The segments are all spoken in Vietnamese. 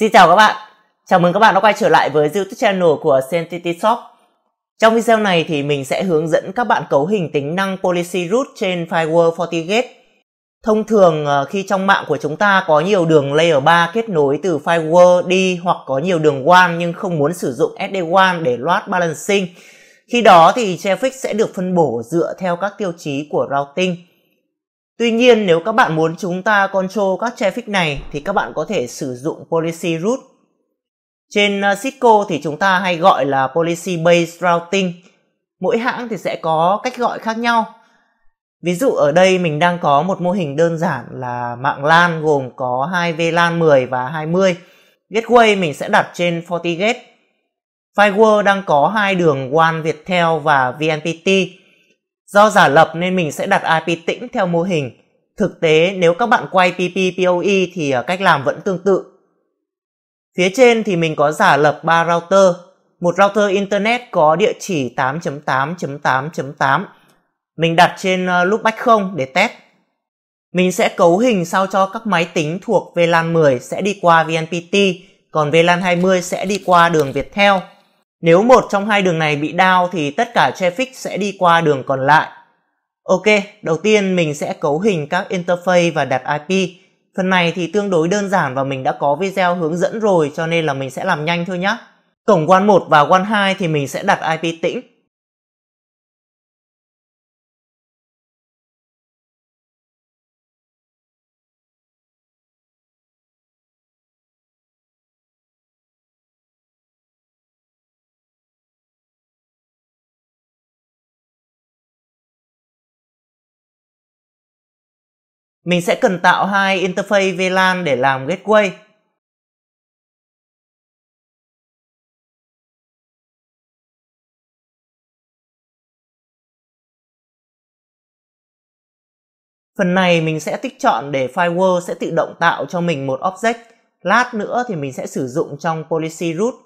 Xin chào các bạn, chào mừng các bạn đã quay trở lại với YouTube channel của Sentity Shop. Trong video này thì mình sẽ hướng dẫn các bạn cấu hình tính năng Policy Root trên Firewall FortiGate. Thông thường ờ, khi trong mạng của chúng ta có nhiều đường Layer 3 kết nối từ Firewall đi hoặc có nhiều đường WAN nhưng không muốn sử dụng SD-WAN để load balancing. Khi đó thì traffic sẽ được phân bổ dựa theo các tiêu chí của routing. Tuy nhiên nếu các bạn muốn chúng ta control các traffic này thì các bạn có thể sử dụng policy route. Trên ờ, Cisco thì chúng ta hay gọi là policy based routing. Mỗi hãng thì sẽ có cách gọi khác nhau. Ví dụ ở đây mình đang có một mô hình đơn giản là mạng LAN gồm có hai VLAN 10 và 20. Gateway mình sẽ đặt trên FortiGate. Firewall đang có hai đường WAN Viettel và VNPT Do giả lập nên mình sẽ đặt IP tĩnh theo mô hình. Thực tế nếu các bạn quay PPPoE thì à, cách làm vẫn tương tự. Phía trên thì mình có giả lập 3 router. Một router Internet có địa chỉ 8.8.8.8. Mình đặt trên à, loopback bách 0 để test. Mình sẽ cấu hình sao cho các máy tính thuộc VLAN 10 sẽ đi qua VNPT, còn VLAN 20 sẽ đi qua đường Viettel. Nếu một trong hai đường này bị đau thì tất cả traffic sẽ đi qua đường còn lại. Ok, đầu tiên mình sẽ cấu hình các interface và đặt IP. Phần này thì tương đối đơn giản và mình đã có video hướng dẫn rồi cho nên là mình sẽ làm nhanh thôi nhé. Cổng WAN 1 và WAN 2 thì mình sẽ đặt IP tĩnh mình sẽ cần tạo hai interface VLAN để làm gateway. Phần này mình sẽ tích chọn để firewall sẽ tự động tạo cho mình một object. Lát nữa thì mình sẽ sử dụng trong policy route.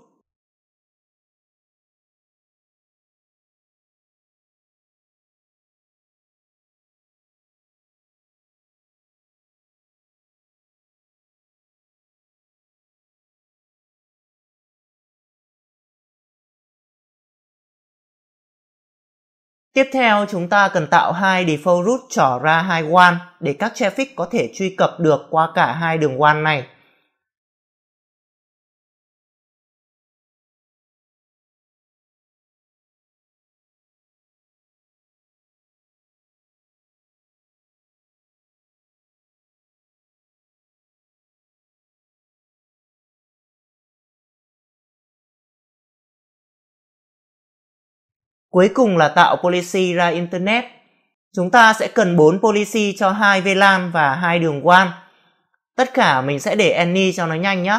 Tiếp theo, chúng ta cần tạo hai default root trỏ ra hai WAN để các traffic có thể truy cập được qua cả hai đường WAN này. Cuối cùng là tạo policy ra Internet. Chúng ta sẽ cần 4 policy cho hai VLAN và hai đường WAN. Tất cả mình sẽ để any cho nó nhanh nhé.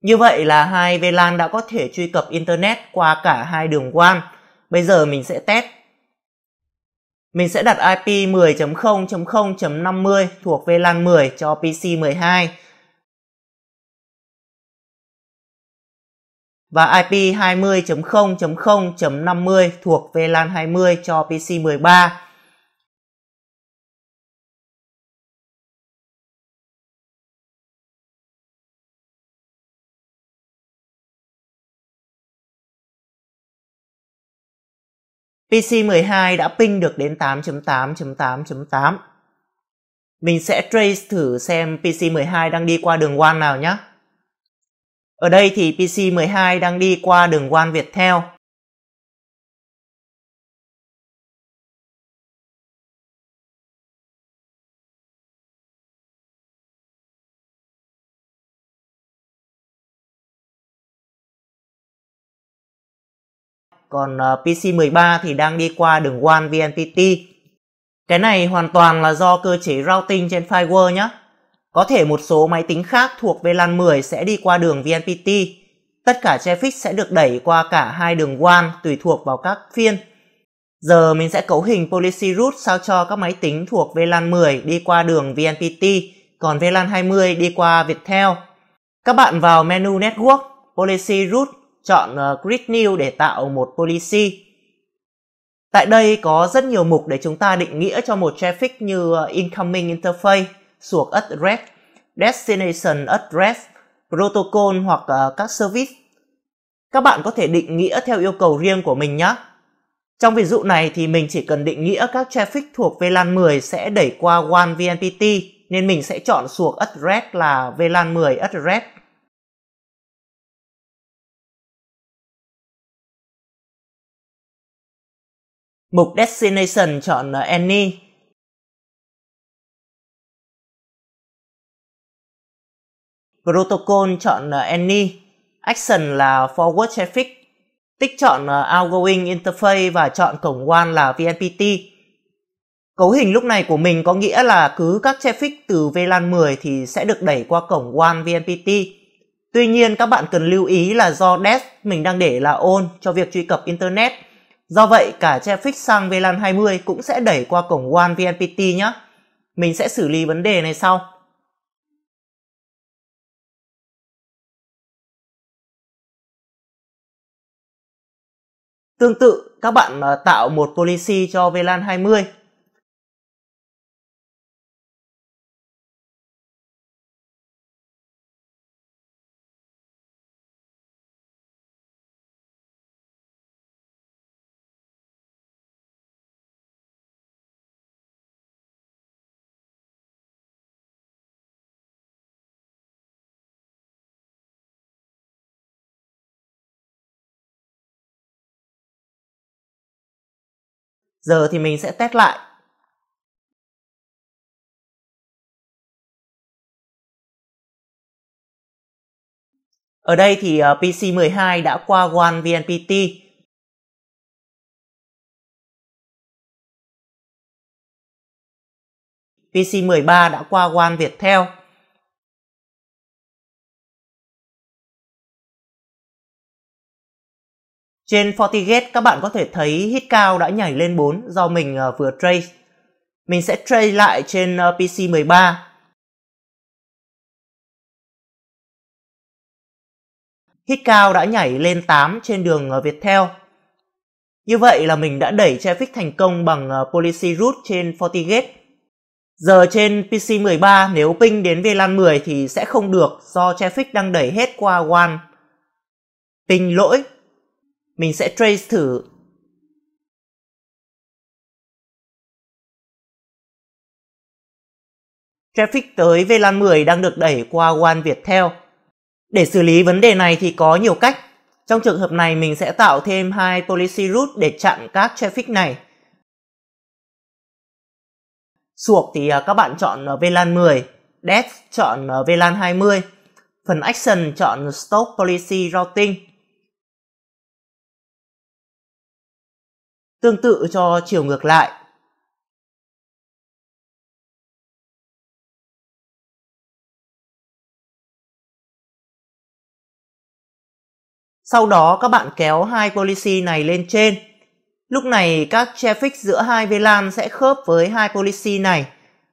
Như vậy là hai VLAN đã có thể truy cập Internet qua cả hai đường WAN. Bây giờ mình sẽ test. Mình sẽ đặt IP 10.0.0.50 thuộc VLAN 10 cho PC 12 và IP 20.0.0.50 thuộc VLAN 20 cho PC 13. PC12 đã ping được đến 8.8.8.8. Mình sẽ trace thử xem PC12 đang đi qua đường WAN nào nhé. Ở đây thì PC12 đang đi qua đường WAN Viettel. còn ờ, PC13 thì đang đi qua đường WAN VNPT. Cái này hoàn toàn là do cơ chế routing trên firewall nhé. Có thể một số máy tính khác thuộc VLAN 10 sẽ đi qua đường VNPT. Tất cả traffic sẽ được đẩy qua cả hai đường WAN tùy thuộc vào các phiên. Giờ mình sẽ cấu hình policy route sao cho các máy tính thuộc VLAN 10 đi qua đường VNPT, còn VLAN 20 đi qua Viettel. Các bạn vào menu Network, Policy Route chọn ờ, Grid New để tạo một policy. Tại đây có rất nhiều mục để chúng ta định nghĩa cho một traffic như ờ, Incoming Interface, Suộc Address, Destination Address, Protocol hoặc ờ, các service. Các bạn có thể định nghĩa theo yêu cầu riêng của mình nhé. Trong ví dụ này thì mình chỉ cần định nghĩa các traffic thuộc VLAN 10 sẽ đẩy qua one VNPT nên mình sẽ chọn suộc address là VLAN 10 address. mục destination chọn ờ, any protocol chọn ờ, any action là forward traffic tích chọn ờ, outgoing interface và chọn cổng WAN là vnpt Cấu hình lúc này của mình có nghĩa là cứ các traffic từ VLAN 10 thì sẽ được đẩy qua cổng WAN VNPT. Tuy nhiên các bạn cần lưu ý là do DES mình đang để là ON cho việc truy cập Internet Do vậy cả fix sang VLAN 20 cũng sẽ đẩy qua cổng WAN VNPT nhé. Mình sẽ xử lý vấn đề này sau. Tương tự, các bạn à, tạo một policy cho VLAN 20 Giờ thì mình sẽ test lại. Ở đây thì ờ, PC12 đã qua one VNPT. PC13 đã qua one Viettel. Trên FortiGate các bạn có thể thấy hit cao đã nhảy lên 4 do mình ờ, vừa trace. Mình sẽ trace lại trên ờ, PC 13. Hit cao đã nhảy lên 8 trên đường ờ, Viettel. Như vậy là mình đã đẩy traffic thành công bằng policy route trên FortiGate. Giờ trên PC 13 nếu ping đến VLAN 10 thì sẽ không được do traffic đang đẩy hết qua WAN. Ping lỗi mình sẽ trace thử Traffic tới VLAN 10 đang được đẩy qua One Viettel. Để xử lý vấn đề này thì có nhiều cách. Trong trường hợp này mình sẽ tạo thêm hai policy route để chặn các traffic này. Suộc thì à, các bạn chọn à, VLAN 10, Dev chọn à, VLAN 20, phần Action chọn Stop Policy Routing. tương tự cho chiều ngược lại. Sau đó các bạn kéo hai policy này lên trên. Lúc này các traffic giữa hai VLAN sẽ khớp với hai policy này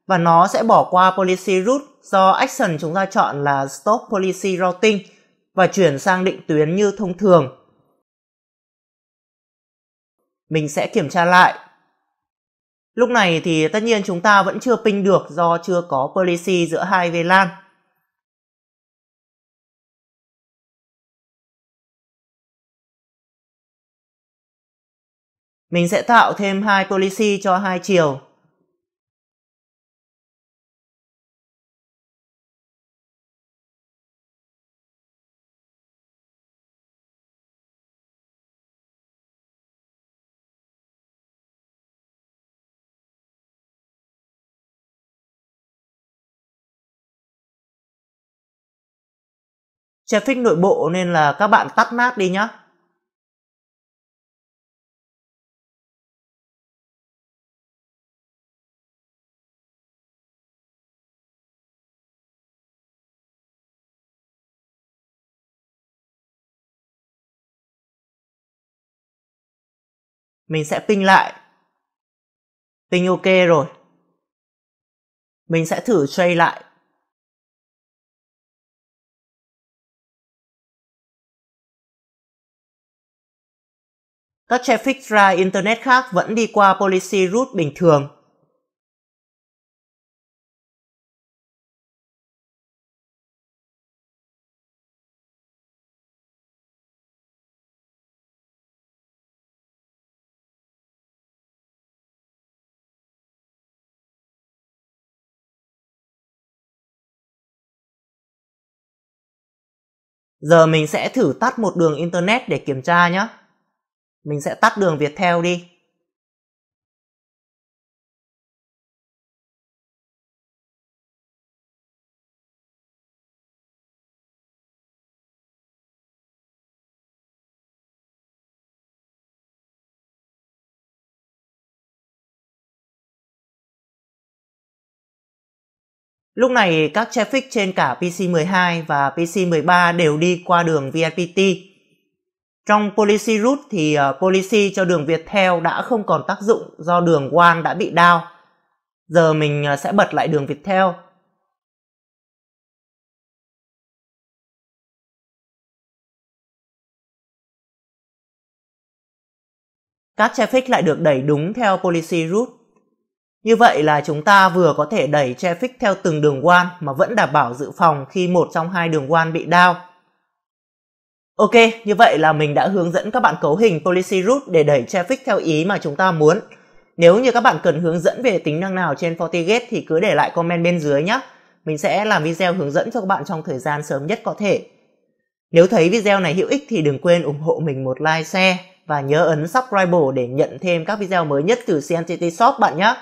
và nó sẽ bỏ qua policy root do action chúng ta chọn là stop policy routing và chuyển sang định tuyến như thông thường mình sẽ kiểm tra lại. Lúc này thì tất nhiên chúng ta vẫn chưa ping được do chưa có policy giữa hai VLAN. Mình sẽ tạo thêm hai policy cho hai chiều. traffic nội bộ nên là các bạn tắt mát đi nhá. Mình sẽ ping lại. Ping ok rồi. Mình sẽ thử trade lại các traffic ra Internet khác vẫn đi qua policy route bình thường. Giờ mình sẽ thử tắt một đường Internet để kiểm tra nhé mình sẽ tắt đường Viettel đi Lúc này các traffic trên cả PC12 và PC13 đều đi qua đường VNPT trong policy route thì ờ, policy cho đường Viettel đã không còn tác dụng do đường WAN đã bị down. Giờ mình ờ, sẽ bật lại đường Viettel. Các traffic lại được đẩy đúng theo policy route Như vậy là chúng ta vừa có thể đẩy traffic theo từng đường WAN mà vẫn đảm bảo dự phòng khi một trong hai đường WAN bị down. Ok, như vậy là mình đã hướng dẫn các bạn cấu hình policy route để đẩy traffic theo ý mà chúng ta muốn. Nếu như các bạn cần hướng dẫn về tính năng nào trên FortiGate thì cứ để lại comment bên dưới nhé. Mình sẽ làm video hướng dẫn cho các bạn trong thời gian sớm nhất có thể. Nếu thấy video này hữu ích thì đừng quên ủng hộ mình một like, share và nhớ ấn subscribe để nhận thêm các video mới nhất từ CNTT Shop bạn nhé.